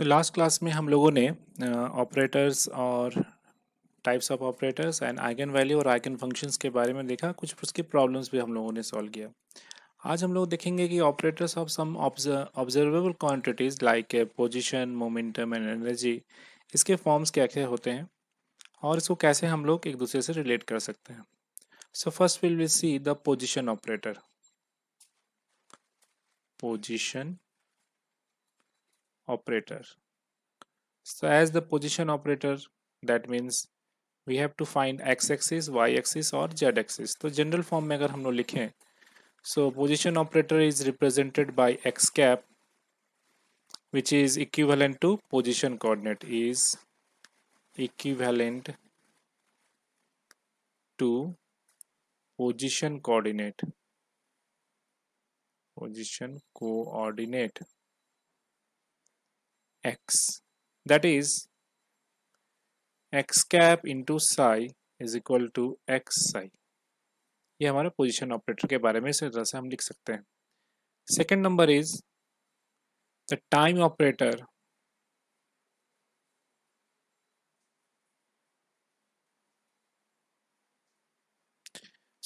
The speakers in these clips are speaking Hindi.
लास्ट क्लास में हम लोगों ने ऑपरेटर्स और types of operators and eigen value और आइगन फंक्शंस के बारे में देखा कुछ उसके प्रॉब्लम्स भी हम लोगों ने सॉल्व किया आज हम लोग देखेंगे कि operators of some observable quantities like position momentum and energy इसके फॉर्म्स क्या क्या होते हैं और इसको कैसे हम लोग एक दूसरे से रिलेट कर सकते हैं so first will we see the position operator position operator so as the position operator that means we have to find x axis y axis or z axis So general form में अगर हम लोग लिखें so position operator is represented by x cap which is equivalent to position coordinate is equivalent to position coordinate position coordinate x. That is x cap into psi is equal to x psi ये हमारे पोजिशन ऑपरेटर के बारे में इस तरह से हम लिख सकते हैं second number is the time operator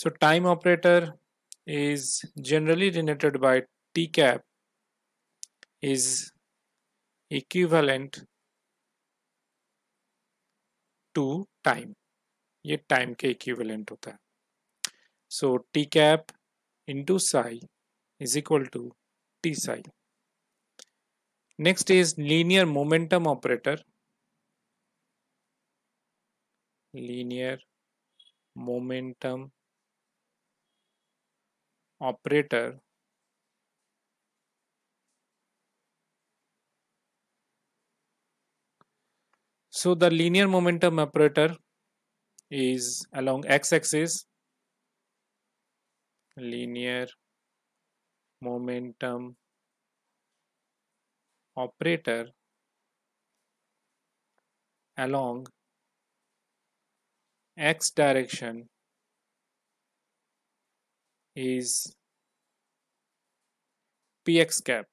so time operator is generally related by t cap is equivalent to time ये टाइम के इक्विवेलेंट होता है so t cap into psi is equal to t psi next is linear momentum operator linear momentum operator So the linear momentum operator is along x-axis linear momentum operator along x direction is px cap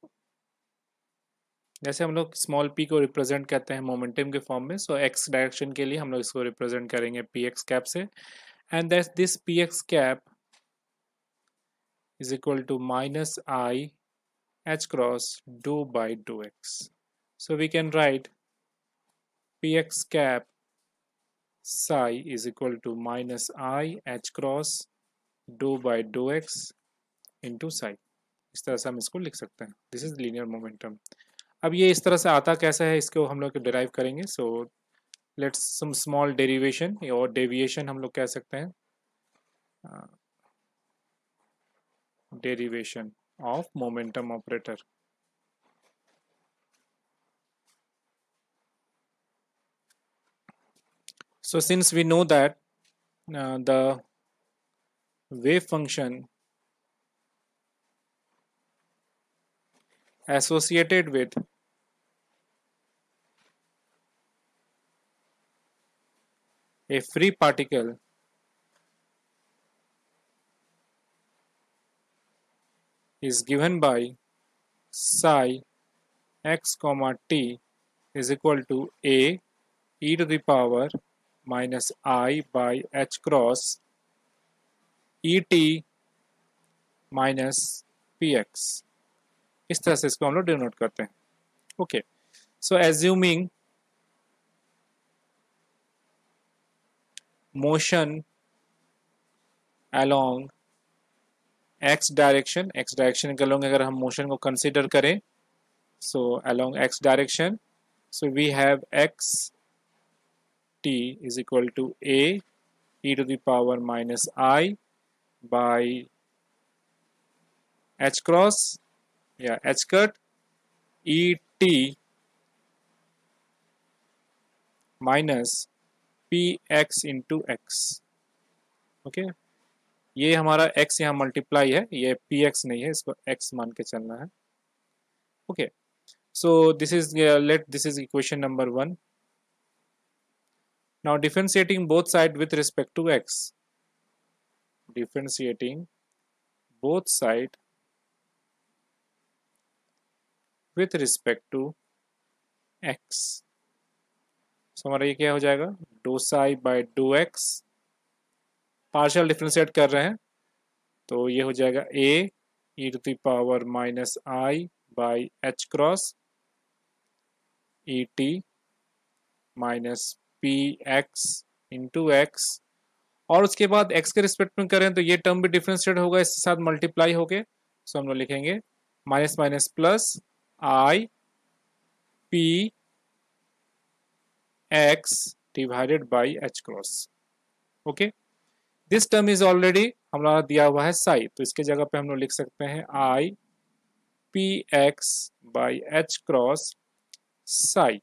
जैसे हम लोग स्मॉल पी को रिप्रेजेंट करते हैं मोमेंटम के फॉर्म में सो एक्स डायरेक्शन के लिए हम लोग इसको रिप्रेजेंट करेंगे पी एक्स कैप से and that this p x cap is equal to minus I H cross do by do x so we can write p x cap psi is equal to minus I H cross do by do x into psi इस तरह से हम इसको लिख सकते हैं दिस इज लीनियर मोमेंटम अब ये इस तरह से आता कैसा है इसको हम लोग डिराइव करेंगे so let's some small derivation और डेविएशन हम लोग कह सकते हैं derivation of momentum operator so since we know that the wave function associated with a free particle is given by psi x comma t is equal to a e to the power minus i by h cross et minus px. X इस तरह से इसको हम लोग डिनोट करते हैं okay so assuming motion along x direction x direction के along अगर हम motion को consider करें so along x direction so we have x t is equal to a e to the power minus i by h cross yeah h cut e t minus p x into x okay ये हमारा x यहाँ मल्टीप्लाई है ये पी एक्स नहीं है इसको x मान के चलना है okay so this is let this is equation number one now differentiating both side with respect to x differentiating both side with respect to x so हमारा ये क्या हो जाएगा do psi by do x partial differentiate कर रहे हैं तो ये हो जाएगा A E to the power minus I by H cross E T minus P x into x और उसके बाद एक्स के रिस्पेक्ट में करें तो ये टर्म भी डिफ्रेंशिएट होगा इसके साथ मल्टीप्लाई होके सो हम लोग लिखेंगे minus minus plus i p x divided by h cross. Okay. This term is already हमारा दिया हुआ है साई तो इसके जगह पे हम लोग लिख सकते हैं i p x by H cross psi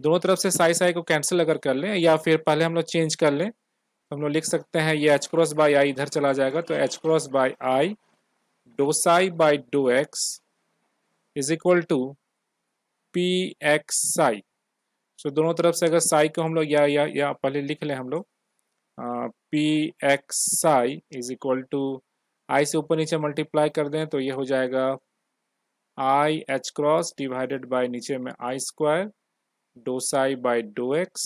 दोनों तरफ से साई साई को कैंसिल अगर कर लें या फिर पहले हम लोग चेंज कर लें तो हम लोग लिख सकते हैं ये एच क्रॉस बाई आई इधर चला जाएगा तो h cross by I do psi by do x is equal to p x psi so तो so, दोनों तरफ से अगर साई को हम लोग या या या पहले लिख लें हम लोग p x psi is equal to i से ऊपर नीचे मल्टीप्लाई कर दें तो ये हो जाएगा I H cross divided by नीचे में i square do psi by do x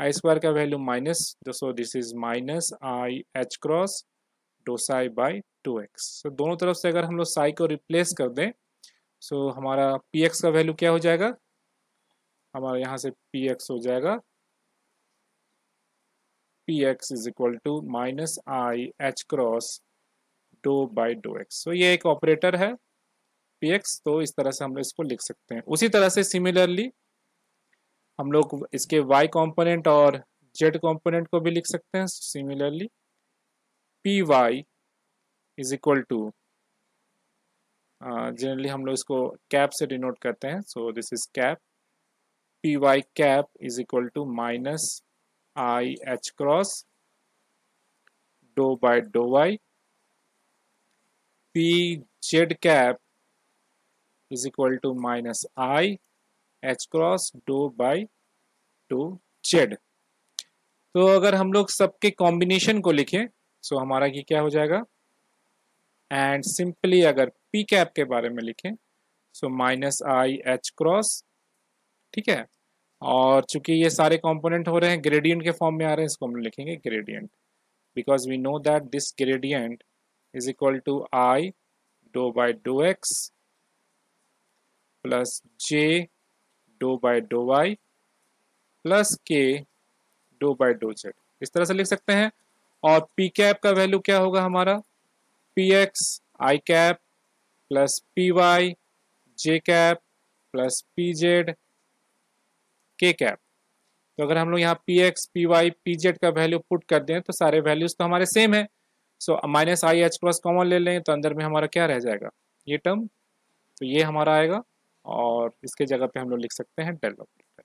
i square का value minus so this is minus I H cross do psi by to x so दोनों तरफ से अगर हम लोग साई को रिप्लेस कर दें सो so हमारा पी एक्स का वैल्यू क्या हो जाएगा हमारा यहाँ से पी एक्स हो जाएगा p x is equal to minus I H cross dough by do x तो ये एक ऑपरेटर है पी एक्स तो इस तरह से हम लोग इसको लिख सकते हैं उसी तरह से सिमिलरली हम लोग इसके वाई कॉम्पोनेंट और जेड कॉम्पोनेंट को भी लिख सकते हैं similarly P Y is equal to generally हम लोग इसको कैप से डिनोट करते हैं so this is cap P Y cap is equal to minus I H cross dow dou dow Y P Z cap is equal to minus I H cross dough by z Z तो अगर हम लोग सबके कॉम्बिनेशन को लिखें सो हमारा ये क्या हो जाएगा एंड सिंपली अगर पी कैप के बारे में लिखें so minus I H cross ठीक है और चूंकि ये सारे कंपोनेंट हो रहे हैं ग्रेडियंट के फॉर्म में आ रहे हैं इसको हम लिखेंगे gradient because we know that this gradient is equal to i do by do x plus j do by do y plus k do by do z इस तरह से लिख सकते हैं और पी कैप का वैल्यू क्या होगा हमारा पी एक्स आई कैप प्लस पी वाई जे कैप प्लस पी जेड के कैप तो अगर हम लोग यहाँ p x P Y P Z का वैल्यू पुट कर दें तो सारे वैल्यूज तो हमारे सेम है so minus I H cross common ले लें तो अंदर में हमारा क्या रह जाएगा ये टर्म तो ये हमारा आएगा और इसके जगह पे हम लोग लिख सकते हैं डेल ऑपरेटर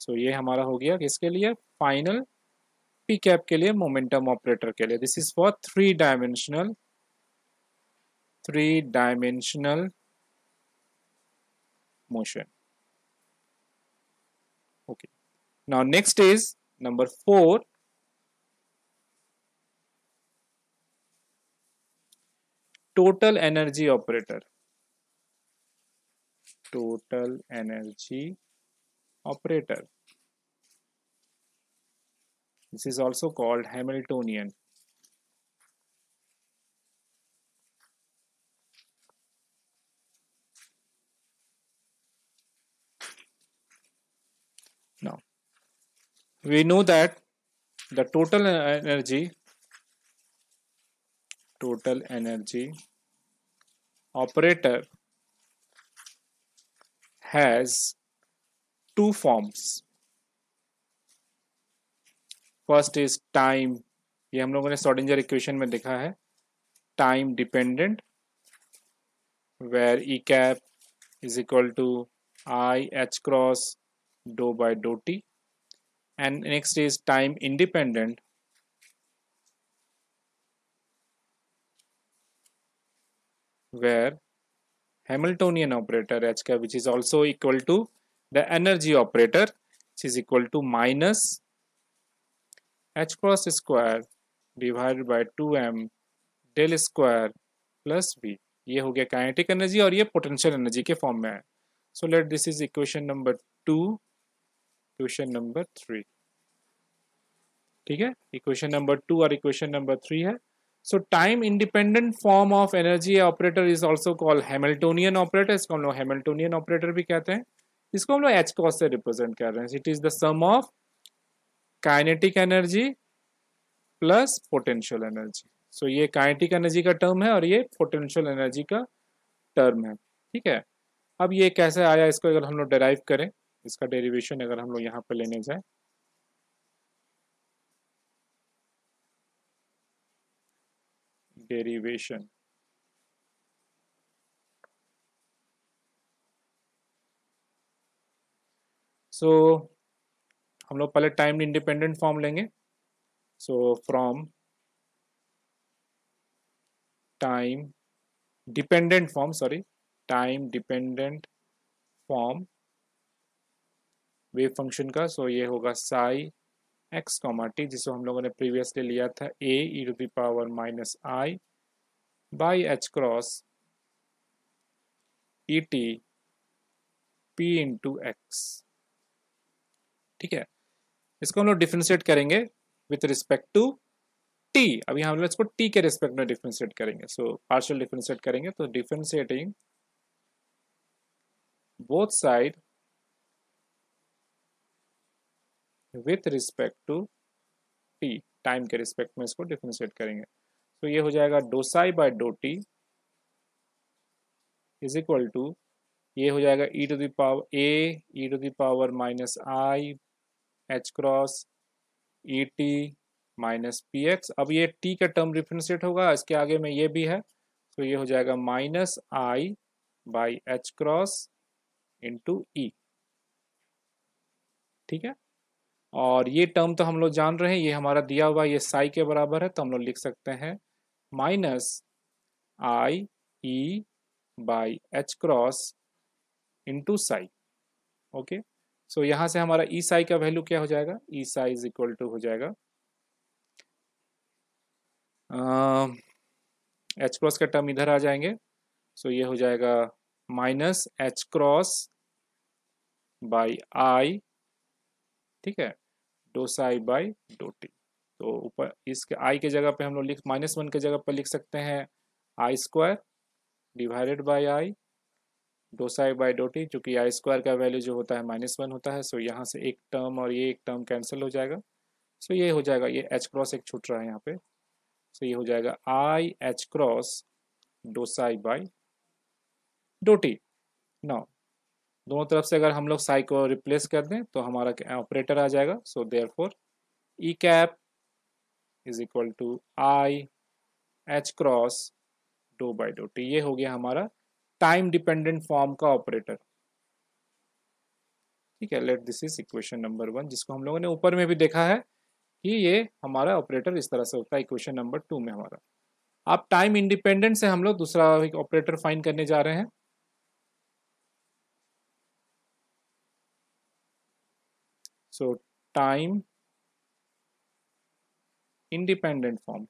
सो ये हमारा हो गया किसके लिए फाइनल पी कैप के लिए मोमेंटम ऑपरेटर के लिए this is for three dimensional three dimensional motion Now next is number 4. Total energy operator. Total energy operator. This is also called Hamiltonian. we know that the total energy total energy operator has two forms first is time ये हम लोगों ने सॉडिंजर इक्वेशन में देखा है time dependent where e cap is equal to I H cross do by do t and next is time independent where Hamiltonian operator HK which is also equal to the energy operator which is equal to minus H cross square divided by 2m del square plus V ये हो गया काइनेटिक एनर्जी और ये पोटेंशियल एनर्जी के फॉर्म में है so let this is equation number two equation number three ठीक है इक्वेशन नंबर टू और इक्वेशन नंबर थ्री है so time independent form of energy operator is also called Hamiltonian operator इसको हम लोग हेमल्टोनियन ऑपरेटर भी कहते हैं इसको हम लोग एच कॉस से रिप्रेजेंट कर रहे हैं it is the sum of kinetic energy plus potential energy so ये काइनेटिक एनर्जी का टर्म है और ये पोटेंशियल एनर्जी का टर्म है ठीक है अब ये कैसे आया इसको अगर हम लोग डराइव करें इसका डेरिवेशन अगर हम लोग यहाँ पर लेने जाए डेरिवेशन सो so, हम लोग पहले टाइम इंडिपेंडेंट फॉर्म लेंगे so from time dependent form sorry time dependent form wave function का सो ये होगा साई एक्स कॉमा टी जिसको हम लोगों ने प्रीवियसली लिया था A to the power minus I by H cross E t p into x ठीक है इसको हम लोग डिफ्रेंशिएट करेंगे विथ रिस्पेक्ट टू टी अभी हम लोग इसको टी के रिस्पेक्ट में डिफ्रेंशिएट करेंगे सो पार्शियल डिफ्रेंशिएट करेंगे तो differentiating both side with respect to T time के रिस्पेक्ट में इसको डिफ्रेंशिएट करेंगे तो ये हो जाएगा do psi by do T is equal to ये हो जाएगा E to the power A E to the power minus I H cross E T minus P X अब ये टी का टर्म डिफ्रेंशिएट होगा इसके आगे में ये भी है तो ये हो जाएगा minus I by H cross into E ठीक है और ये टर्म तो हम लोग जान रहे हैं ये हमारा दिया हुआ ये साई के बराबर है तो हम लोग लिख सकते हैं minus I E by H cross into psi okay so यहाँ से हमारा ई e साई का वैल्यू क्या हो जाएगा E psi is equal to हो जाएगा एच क्रॉस का टर्म इधर आ जाएंगे सो so ये हो जाएगा minus H cross by I ठीक है डो बाई डो टी तो ऊपर इसके आई के जगह पे हम लोग लिख माइनस वन के जगह पर लिख सकते हैं I square divided by I do by do T चूँकि आई स्क्वायर का वैल्यू जो होता है माइनस वन होता है सो so यहाँ से एक टर्म और ये एक टर्म कैंसिल हो जाएगा सो so ये हो जाएगा ये एच क्रॉस एक छूट रहा है यहाँ पे सो so ये हो जाएगा I H cross do psi by do T now दोनों तरफ से अगर हम लोग साई को रिप्लेस कर दें तो हमारा ऑपरेटर आ जाएगा so therefore E cap is equal to I H cross dough by do T ये हो गया हमारा टाइम डिपेंडेंट फॉर्म का ऑपरेटर ठीक है let this is equation number one जिसको हम लोगों ने ऊपर में भी देखा है कि ये हमारा ऑपरेटर इस तरह से होता है इक्वेशन नंबर टू में हमारा आप टाइम इंडिपेंडेंट से हम लोग दूसरा ऑपरेटर फाइंड करने जा रहे हैं So time independent form.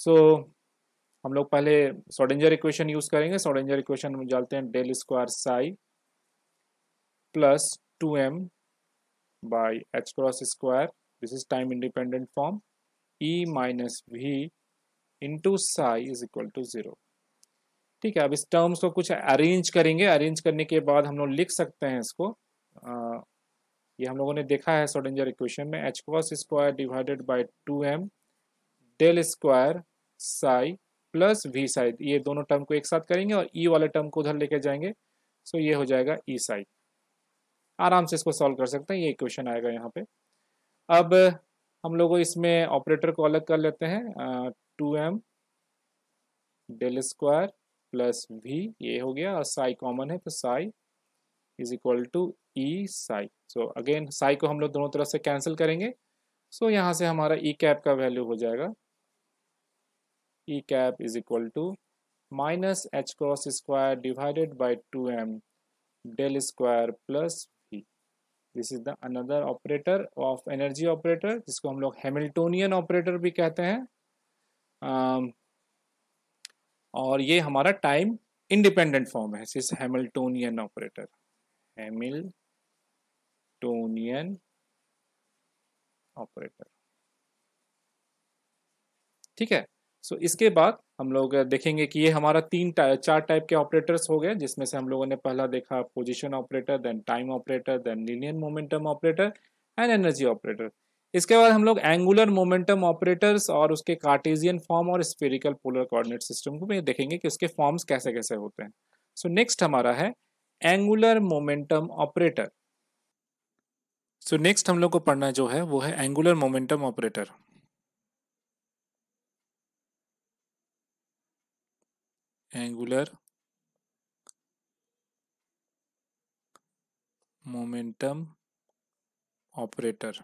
सो so, हम लोग पहले सोडेंजर इक्वेशन यूज करेंगे सोडेंजर इक्वेशन में जानते हैं del square psi plus two M by H cross square this is time independent form E minus V into psi is equal to zero ठीक है अब इस टर्म्स को कुछ अरेंज करेंगे अरेंज करने के बाद हम लोग लिख सकते हैं इसको आ, ये हम लोगों ने देखा है सोडेंजर इक्वेशन में H cross square divided by two M del square psi plus V side ये दोनों टर्म को एक साथ करेंगे और ई e वाले टर्म को उधर लेके जाएंगे सो ये हो जाएगा ई साई साइड आराम से इसको सॉल्व कर सकते हैं ये इक्वेशन आएगा यहाँ पे अब हम लोग इसमें ऑपरेटर को अलग कर लेते हैं two M del square plus V ये हो गया और साई कॉमन है तो psi is equal to E psi so again psi को हम लोग दोनों तरफ से कैंसिल करेंगे सो so, यहाँ से हमारा ई e कैप का वैल्यू हो जाएगा E cap is equal to minus H cross square divided by two M del square plus V this is the another operator of energy operator जिसको हम लोग हेमिल्टोनियन ऑपरेटर भी कहते हैं um, और ये हमारा टाइम इंडिपेंडेंट फॉर्म है this Hamiltonian operator Hamiltonian operator ठीक है सो so, इसके बाद हम लोग देखेंगे कि ये हमारा तीन टा, चार टाइप के ऑपरेटर्स हो गए जिसमें से हम लोगों ने पहला देखा position operator then time operator then linear momentum operator and energy operator इसके बाद हम लोग एंगुलर मोमेंटम ऑपरेटर्स और उसके कार्टेजियन फॉर्म और स्पेरिकल पोलर कोऑर्डिनेट सिस्टम को भी देखेंगे कि उसके फॉर्म्स कैसे कैसे होते हैं सो so, नेक्स्ट हमारा है angular momentum operator so next हम लोग को पढ़ना जो है वो है angular momentum operator angular momentum operator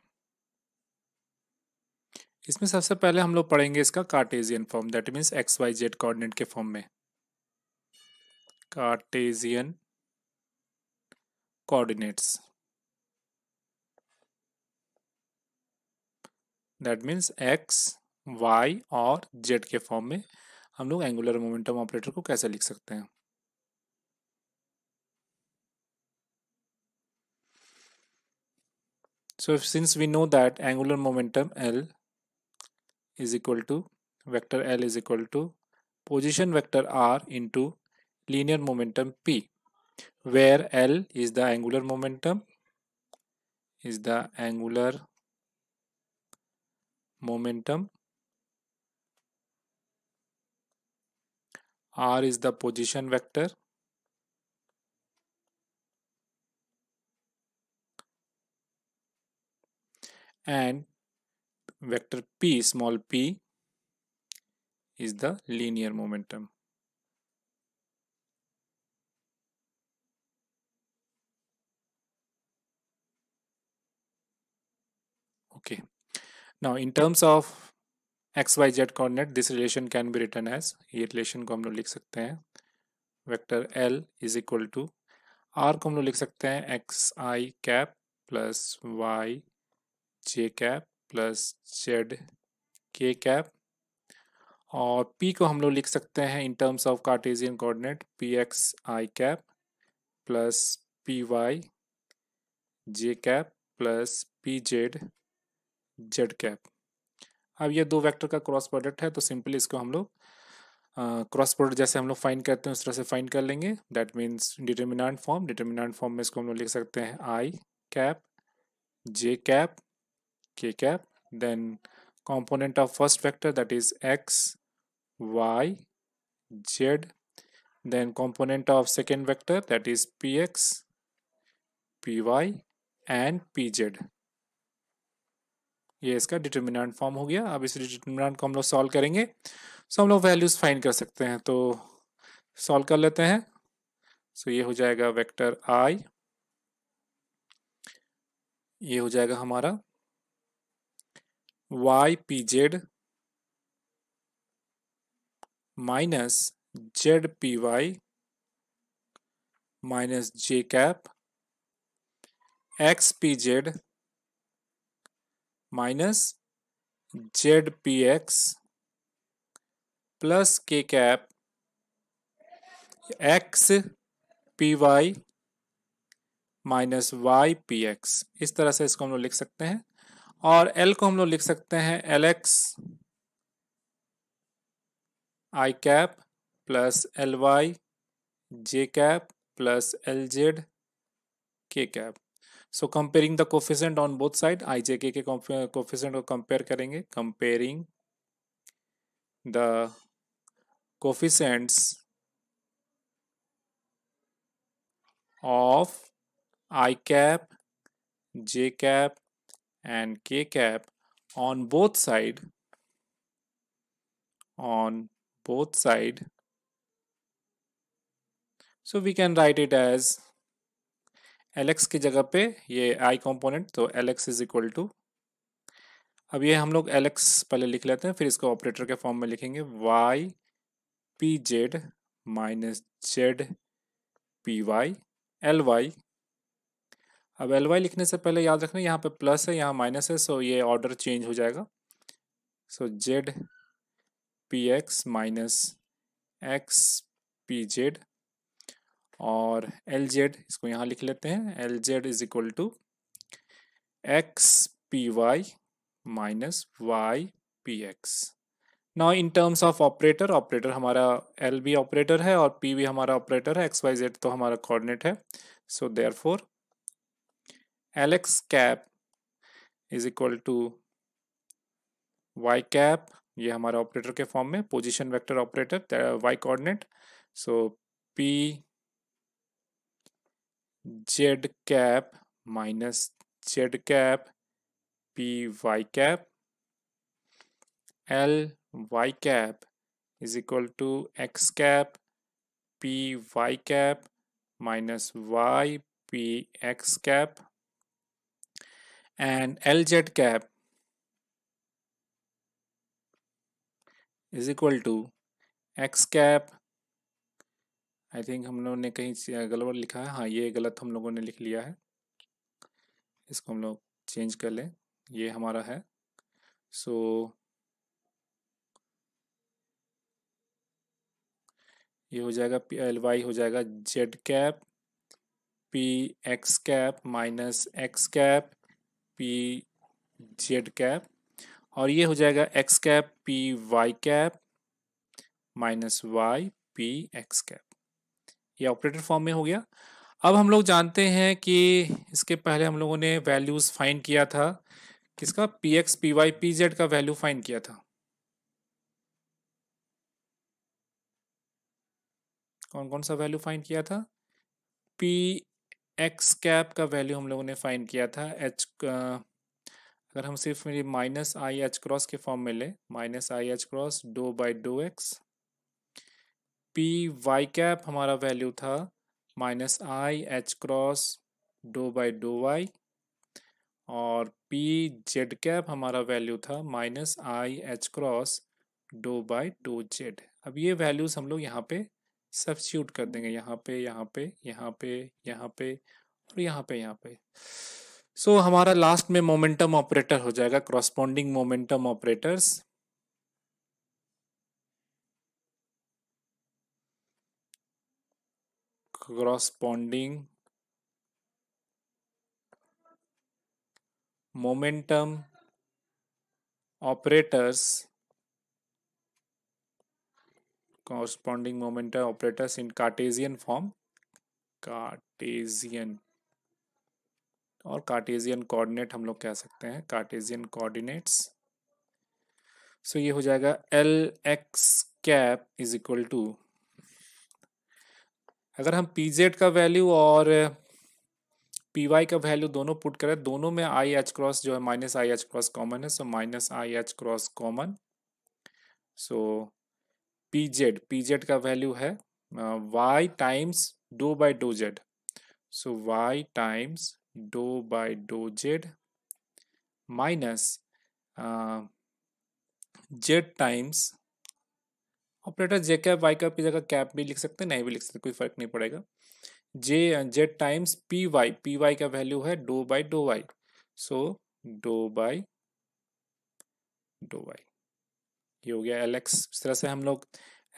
इसमें सबसे पहले हम लोग पढ़ेंगे इसका Cartesian form that means X Y Z coordinate के फॉर्म में Cartesian coordinates that means X Y और जेड के फॉर्म में हम लोग एंगुलर मोमेंटम ऑपरेटर को कैसे लिख सकते हैं so since we know that angular momentum l is equal to vector L is equal to position vector R into linear momentum P where L is the angular momentum is the angular momentum R is the position vector and vector p small p is the linear momentum. Okay. Now in terms of X Y Z coordinate this relation can be written as ये रिलेशन को हम लोग लिख सकते हैं vector L is equal to R को हम लोग लिख सकते हैं एक्स आई कैप प्लस वाई जे कैप प्लस जेड के कैप और P को हम लोग लिख सकते हैं in terms of Cartesian coordinate P x I cap plus P Y J cap plus P Z Z cap अब ये दो वेक्टर का क्रॉस प्रोडक्ट है तो सिंपली इसको हम लोग क्रॉस प्रोडक्ट जैसे हम लोग फाइंड करते हैं उस तरह से फाइंड कर लेंगे that means determinant form determinant form में इसको हम लोग लिख सकते हैं I cap J cap k cap then component of first vector that is x y z then component of second vector that is px py and P Z ये इसका डिटर्मिनेंट फॉर्म हो गया अब इस डिटर्मिनेंट को हम लोग सॉल्व करेंगे सो हम लोग वैल्यूज फाइंड कर सकते हैं तो सॉल्व कर लेते हैं सो ये हो जाएगा वेक्टर आई ये हो जाएगा हमारा Y P Z minus Z P Y minus J cap X P Z minus Z P X plus K cap X P Y minus Y P X इस तरह से इसको हम लोग लिख सकते हैं और एल को हम लोग लिख सकते हैं एल एक्स आई कैप प्लस एल वाई जे कैप प्लस एल जेड के cap so comparing the coefficient on both side I J K के कोफिशेंट को कंपेयर करेंगे comparing the coefficients of I cap J cap and k cap on both side on both side so we can write it as lx की जगह पे ये i कंपोनेंट तो lx इज इक्वल टू अब ये हम लोग lx पहले लिख लेते हैं फिर इसको ऑपरेटर के फॉर्म में लिखेंगे y pz minus Z P Y L Y अब एल वाई लिखने से पहले याद रखना यहाँ पे प्लस है यहाँ माइनस है सो ये ऑर्डर चेंज हो जाएगा so Z P X minus X P Z और एल जेड इसको यहाँ लिख लेते हैं L Z is equal to X P Y minus Y P X now in terms of operator operator हमारा एल भी ऑपरेटर है और पी भी हमारा ऑपरेटर है एक्स वाई जेड तो हमारा कोऑर्डिनेट है so therefore for Alex cap is equal to y cap ये हमारा ऑपरेटर के फॉर्म में position vector operator y coordinate so p z cap minus z cap p y cap l y cap is equal to x cap p y cap minus y p x cap and LZ cap is equal to X cap I think हम लोगों ने कहीं गलत लिखा है हाँ ये गलत हम लोगों ने लिख लिया है इसको हम लोग चेंज कर लें ये हमारा है सो so, ये हो जाएगा पी एल वाई हो जाएगा Z cap P x cap minus X cap P Z cap और ये हो जाएगा X cap P Y cap minus Y P x cap ये ऑपरेटर फॉर्म में हो गया अब हम लोग जानते हैं कि इसके पहले हम लोगों ने वैल्यूज़ फाइंड किया था किसका P x P Y P Z का वैल्यू फाइंड किया था कौन कौन सा वैल्यू फाइंड किया था पी एक्स कैप का वैल्यू हम लोगों ने फाइन किया था एच अगर हम सिर्फ मेरी माइनस आई एच क्रॉस के फॉर्म में ले minus I H cross dough by do X P Y cap हमारा वैल्यू था minus I H cross dough by do Y और पी जेड कैप हमारा वैल्यू था minus I H cross dough by do Z अब ये वैल्यूज़ हम लोग यहाँ पे सब्सिट्यूट कर देंगे यहाँ पे यहाँ पे यहाँ पे यहाँ पे और यहाँ पे यहाँ पे सो so, हमारा लास्ट में मोमेंटम ऑपरेटर हो जाएगा corresponding momentum operators corresponding momentum operators corresponding momenta uh, operators in Cartesian form Cartesian और कार्टेजियन कोऑर्डिनेट हम लोग कह सकते हैं कार्टेजियन कोऑर्डिनेट्स सो ये हो जाएगा L X cap is equal to अगर हम पी जेड का वैल्यू और पी वाई का वैल्यू दोनों पुट करें दोनों में आई एच क्रॉस जो है minus I H cross common है so minus I H cross common so P Z P Z का वैल्यू है Y times do by do Z so Y times do by do Z minus Z times operator J cap Y cap की जगह कैप भी लिख सकते हैं नहीं भी लिख सकते कोई फर्क नहीं पड़ेगा J Z times P Y P Y का वैल्यू है do by do Y so do by do Y ये हो गया एल एक्स इस तरह से हम लोग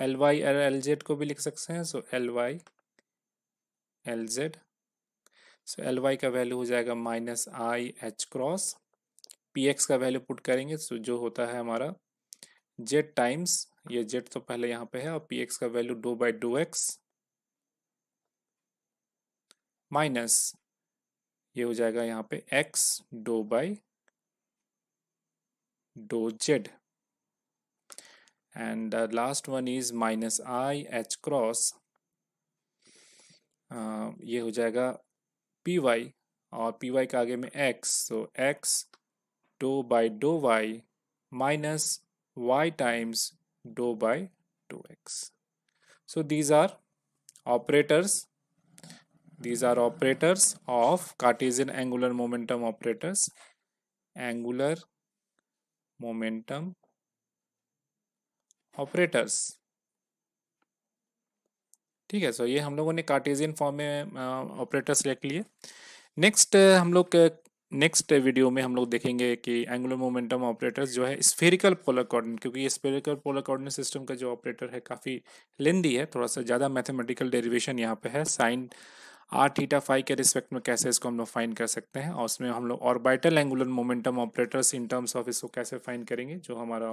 L Y L L Z को भी लिख सकते हैं so L Y L Z so L Y का वैल्यू हो जाएगा minus I H cross P x का वैल्यू पुट करेंगे सो so जो होता है हमारा जेड टाइम्स ये जेड तो पहले यहाँ पे है और पी एक्स का value do by do X minus ये हो जाएगा यहाँ पे X do by do Z and the last one is minus i h cross uh, ये हो जाएगा py और py के आगे में x एक्स तो X do by do Y minus Y times do by do so these are operators these are operators of cartesian angular momentum operators angular momentum operators ठीक है सो ये हम लोगों ने कार्टेजियन फॉर्म में ऑपरेटर्स लिख लिए नेक्स्ट हम लोग नेक्स्ट वीडियो में हम लोग देखेंगे कि एंगुलर मोमेंटम ऑपरेटर्स जो है स्फेरिकल पोलर कोऑर्डिनेट क्योंकि स्फेरिकल पोलर कोऑर्डिनेट सिस्टम का जो ऑपरेटर है काफ़ी लेंदी है थोड़ा सा ज़्यादा मैथमेटिकल डेरिवेशन यहाँ पे है साइन आर थीटा फाइव के रिस्पेक्ट में कैसे इसको हम लोग फाइन कर सकते हैं और उसमें हम लोग orbital angular momentum operators in terms of इसको कैसे फाइन करेंगे जो हमारा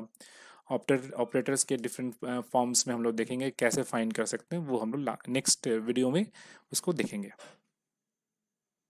ऑपरेटर ऑपरेटर्स के डिफरेंट फॉर्म्स uh, में हम लोग देखेंगे कैसे फाइंड कर सकते हैं वो हम लोग नेक्स्ट वीडियो में उसको देखेंगे